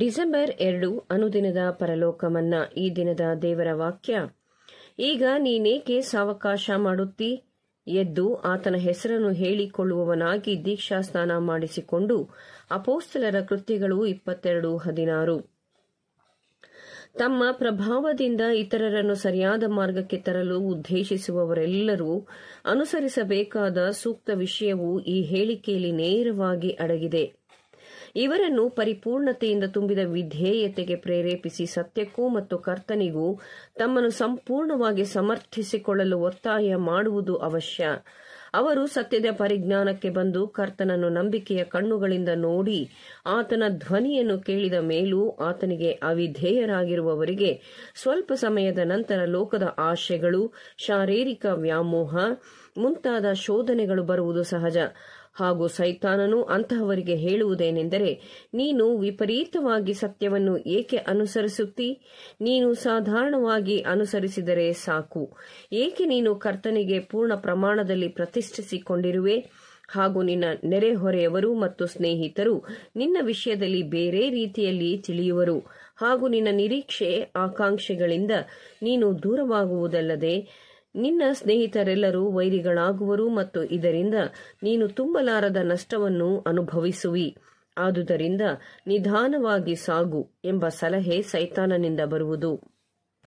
December ಎರಡು ಅನುದಿನದ ಪರಲೋಕಮನ್ನ ಈ ದಿನದ ದೇವರ ವಾಕ್ಯ ಈಗ ನೀನೇಕೆ ಸಾವಕಾಶ ಮಾಡುತ್ತಿ ಎದ್ದು ಆತನ ಹೆಸರನ್ನು ಹೇಳಿಕೊಳ್ಳುವವನಾಗಿ ದೀಕ್ಷಾ ಸ್ನಾನ ಮಾಡಿಸಿಕೊಂಡು ಅಪೋಸ್ತಲರ ಕೃತ್ಯಗಳು ಇಪ್ಪತ್ತೆರಡು ಹದಿನಾರು ತಮ್ಮ ಪ್ರಭಾವದಿಂದ ಇತರರನ್ನು ಸರಿಯಾದ ಮಾರ್ಗಕ್ಕೆ ತರಲು ಉದ್ದೇಶಿಸುವವರೆಲ್ಲರೂ ಅನುಸರಿಸಬೇಕಾದ ಸೂಕ್ತ ವಿಷಯವು ಈ ಹೇಳಿಕೆಯಲ್ಲಿ ನೇರವಾಗಿ ಅಡಗಿದೆ ಇವರನ್ನು ಪರಿಪೂರ್ಣತೆಯಿಂದ ತುಂಬಿದ ವಿಧೇಯತೆಗೆ ಪ್ರೇರೇಪಿಸಿ ಸತ್ಯಕ್ಕೂ ಮತ್ತು ಕರ್ತನಿಗೂ ತಮ್ಮನ್ನು ಸಂಪೂರ್ಣವಾಗಿ ಸಮರ್ಥಿಸಿಕೊಳ್ಳಲು ಒತ್ತಾಯ ಮಾಡುವುದು ಅವಶ್ಯ ಅವರು ಸತ್ಯದ ಪರಿಜ್ಞಾನಕ್ಕೆ ಬಂದು ಕರ್ತನನ್ನು ನಂಬಿಕೆಯ ಕಣ್ಣುಗಳಿಂದ ನೋಡಿ ಆತನ ಧ್ವನಿಯನ್ನು ಕೇಳಿದ ಮೇಲೂ ಆತನಿಗೆ ಅವಿಧೇಯರಾಗಿರುವವರಿಗೆ ಸ್ವಲ್ಪ ಸಮಯದ ನಂತರ ಲೋಕದ ಆಶೆಗಳು ಶಾರೀರಿಕ ವ್ಯಾಮೋಹ ಮುಂತಾದ ಶೋಧನೆಗಳು ಬರುವುದು ಸಹಜ ಹಾಗೂ ಸೈತಾನನು ಅಂತಹವರಿಗೆ ಹೇಳುವುದೇನೆಂದರೆ ನೀನು ವಿಪರೀತವಾಗಿ ಸತ್ಯವನ್ನು ಏಕೆ ಅನುಸರಿಸುತ್ತಿ ನೀನು ಸಾಧಾರಣವಾಗಿ ಅನುಸರಿಸಿದರೆ ಸಾಕು ಏಕೆ ನೀನು ಕರ್ತನಿಗೆ ಪೂರ್ಣ ಪ್ರಮಾಣದಲ್ಲಿ ಪ್ರತಿಷ್ಠಿಸಿಕೊಂಡಿರುವೆ ಹಾಗೂ ನಿನ್ನ ನೆರೆಹೊರೆಯವರು ಮತ್ತು ಸ್ನೇಹಿತರು ನಿನ್ನ ವಿಷಯದಲ್ಲಿ ಬೇರೆ ರೀತಿಯಲ್ಲಿ ತಿಳಿಯುವರು ಹಾಗೂ ನಿನ್ನ ನಿರೀಕ್ಷೆ ಆಕಾಂಕ್ಷೆಗಳಿಂದ ನೀನು ದೂರವಾಗುವುದಲ್ಲದೆ ನಿನ್ನ ಸ್ನೇಹಿತರೆಲ್ಲರೂ ವೈರಿಗಳಾಗುವರು ಮತ್ತು ಇದರಿಂದ ನೀನು ತುಂಬಲಾರದ ನಷ್ಟವನ್ನು ಅನುಭವಿಸುವಿ ಆದುದರಿಂದ ನಿಧಾನವಾಗಿ ಸಾಗು ಎಂಬ ಸಲಹೆ ಸೈತಾನನಿಂದ ಬರುವುದು